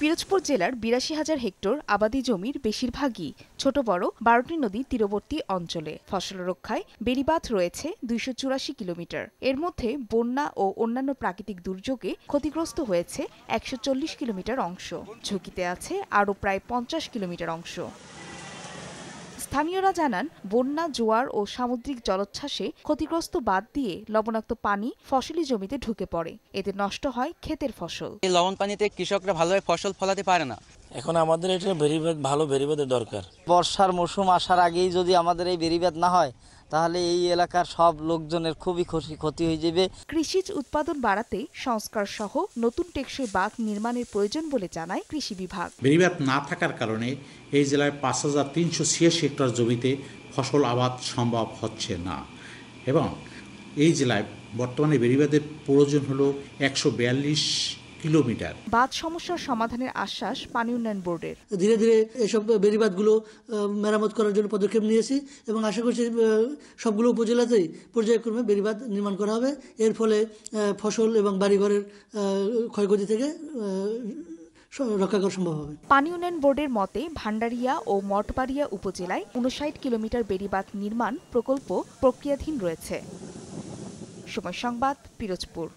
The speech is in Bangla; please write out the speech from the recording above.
পিরোজপুর জেলার বিরাশি হাজার হেক্টর আবাদি জমির বেশিরভাগই ছোট বড় বারোটি নদী তীরবর্তী অঞ্চলে ফসল রক্ষায় বেড়িবাঁধ রয়েছে দুইশো চুরাশি কিলোমিটার এর মধ্যে বন্যা ও অন্যান্য প্রাকৃতিক দুর্যোগে ক্ষতিগ্রস্ত হয়েছে একশো চল্লিশ কিলোমিটার অংশ ঝুঁকিতে আছে আরও প্রায় পঞ্চাশ কিলোমিটার অংশ স্থানীয়রা জানান বন্যা জোয়ার ও সামুদ্রিক জলোচ্ছ্বাসে ক্ষতিগ্রস্ত বাদ দিয়ে লবণাক্ত পানি ফসলি জমিতে ঢুকে পড়ে এতে নষ্ট হয় ক্ষেতের ফসল এই লবণ পানিতে কৃষকরা ভালোভাবে ফসল ফলাতে পারে না এখন আমাদের এটা ভেরিবাদ ভালো ভেরিবাদের দরকার বর্ষার মৌসুম আসার আগেই যদি আমাদের এই ভেরিবাদ না হয় তাহলে এই এলাকার সব লোকজনের খুবই ক্ষতি ক্ষতি হয়ে যাবে কৃষিজ উৎপাদন বাড়াতে সংস্কার সহ নতুন টেকসই বাঁধ নির্মাণের প্রয়োজন বলে জানায় কৃষি বিভাগ বেড়িবাঁধ না থাকার কারণে এই জেলায় পাঁচ হাজার তিনশো ছিয়াশি হেক্টর জমিতে ফসল আবাদ সম্ভব হচ্ছে না এবং এই জেলায় বর্তমানে বেড়িবাদের প্রয়োজন হলো একশো বিয়াল্লিশ কিলোমিটার বাদ সমস্যার সমাধানের আশ্বাস পানি উন্নয়ন বোর্ডের ধীরে ধীরে এসব বেড়িবাঁধগুলো মেরামত করার জন্য পদক্ষেপ নিয়েছি এবং আশা করছি সবগুলো উপজেলাতেই পর্যায়ক্রমে বেড়িবাঁধ নির্মাণ করা হবে এর ফলে ফসল এবং বাড়িঘরের ক্ষয়ক্ষতি থেকে রক্ষা করা সম্ভব হবে পানি উন্নয়ন বোর্ডের মতে ভান্ডারিয়া ও মঠবাড়িয়া উপজেলায় উনষাট কিলোমিটার বেড়িবাঁধ নির্মাণ প্রকল্প প্রক্রিয়াধীন রয়েছে সময় সংবাদ পিরোজপুর